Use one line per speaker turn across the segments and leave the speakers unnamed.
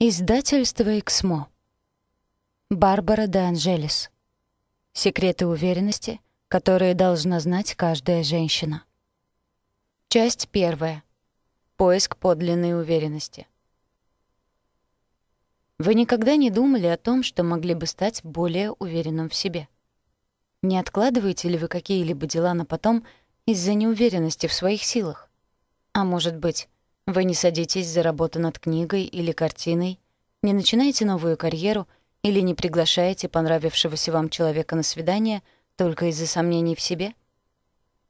Издательство «Эксмо». Барбара де Анжелес. Секреты уверенности, которые должна знать каждая женщина. Часть первая. Поиск подлинной уверенности. Вы никогда не думали о том, что могли бы стать более уверенным в себе? Не откладываете ли вы какие-либо дела на потом из-за неуверенности в своих силах? А может быть, вы не садитесь за работу над книгой или картиной, не начинаете новую карьеру или не приглашаете понравившегося вам человека на свидание только из-за сомнений в себе?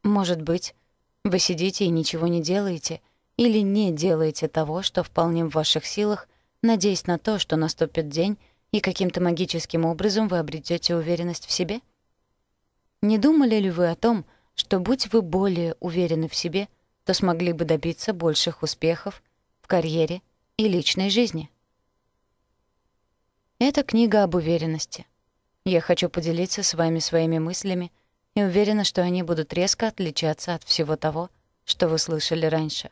Может быть, вы сидите и ничего не делаете или не делаете того, что вполне в ваших силах, надеясь на то, что наступит день, и каким-то магическим образом вы обретете уверенность в себе? Не думали ли вы о том, что будь вы более уверены в себе — то смогли бы добиться больших успехов в карьере и личной жизни. Это книга об уверенности. Я хочу поделиться с вами своими мыслями и уверена, что они будут резко отличаться от всего того, что вы слышали раньше.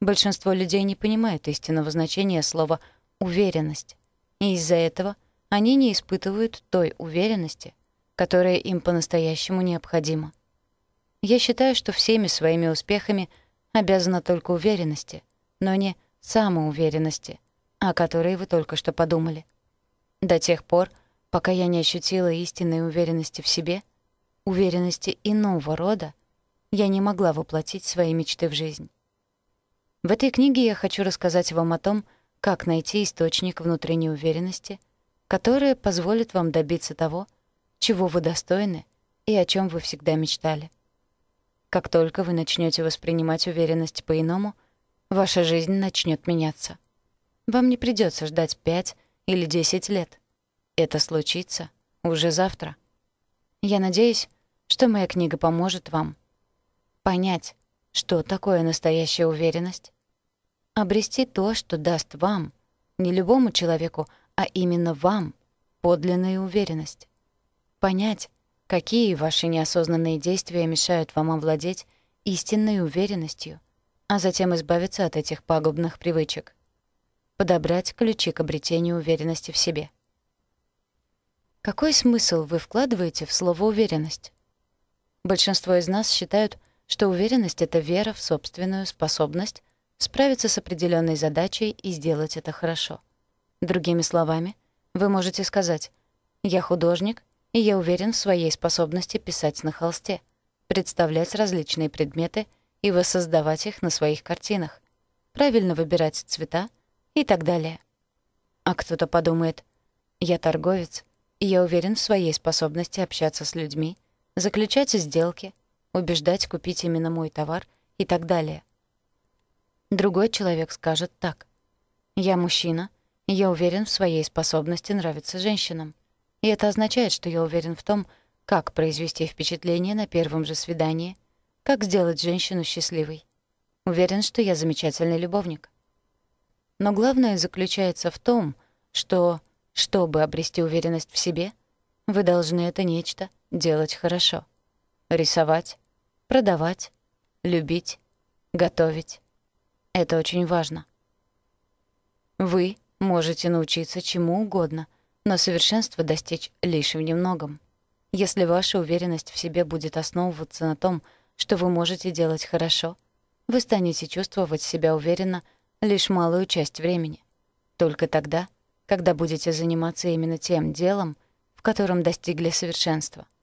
Большинство людей не понимают истинного значения слова «уверенность», и из-за этого они не испытывают той уверенности, которая им по-настоящему необходима. Я считаю, что всеми своими успехами обязана только уверенности, но не самоуверенности, о которой вы только что подумали. До тех пор, пока я не ощутила истинной уверенности в себе, уверенности иного рода, я не могла воплотить свои мечты в жизнь. В этой книге я хочу рассказать вам о том, как найти источник внутренней уверенности, которая позволит вам добиться того, чего вы достойны и о чем вы всегда мечтали. Как только вы начнете воспринимать уверенность по-иному, ваша жизнь начнет меняться. Вам не придется ждать пять или десять лет. Это случится уже завтра. Я надеюсь, что моя книга поможет вам понять, что такое настоящая уверенность, обрести то, что даст вам, не любому человеку, а именно вам, подлинную уверенность, понять, Какие ваши неосознанные действия мешают вам овладеть истинной уверенностью, а затем избавиться от этих пагубных привычек? Подобрать ключи к обретению уверенности в себе. Какой смысл вы вкладываете в слово «уверенность»? Большинство из нас считают, что уверенность — это вера в собственную способность справиться с определенной задачей и сделать это хорошо. Другими словами, вы можете сказать «Я художник, и я уверен в своей способности писать на холсте, представлять различные предметы и воссоздавать их на своих картинах, правильно выбирать цвета и так далее. А кто-то подумает, я торговец, и я уверен в своей способности общаться с людьми, заключать сделки, убеждать купить именно мой товар и так далее. Другой человек скажет так. Я мужчина, и я уверен в своей способности нравиться женщинам — и это означает, что я уверен в том, как произвести впечатление на первом же свидании, как сделать женщину счастливой. Уверен, что я замечательный любовник. Но главное заключается в том, что, чтобы обрести уверенность в себе, вы должны это нечто делать хорошо. Рисовать, продавать, любить, готовить. Это очень важно. Вы можете научиться чему угодно — но совершенство достичь лишь в немногом. Если ваша уверенность в себе будет основываться на том, что вы можете делать хорошо, вы станете чувствовать себя уверенно лишь малую часть времени. Только тогда, когда будете заниматься именно тем делом, в котором достигли совершенства —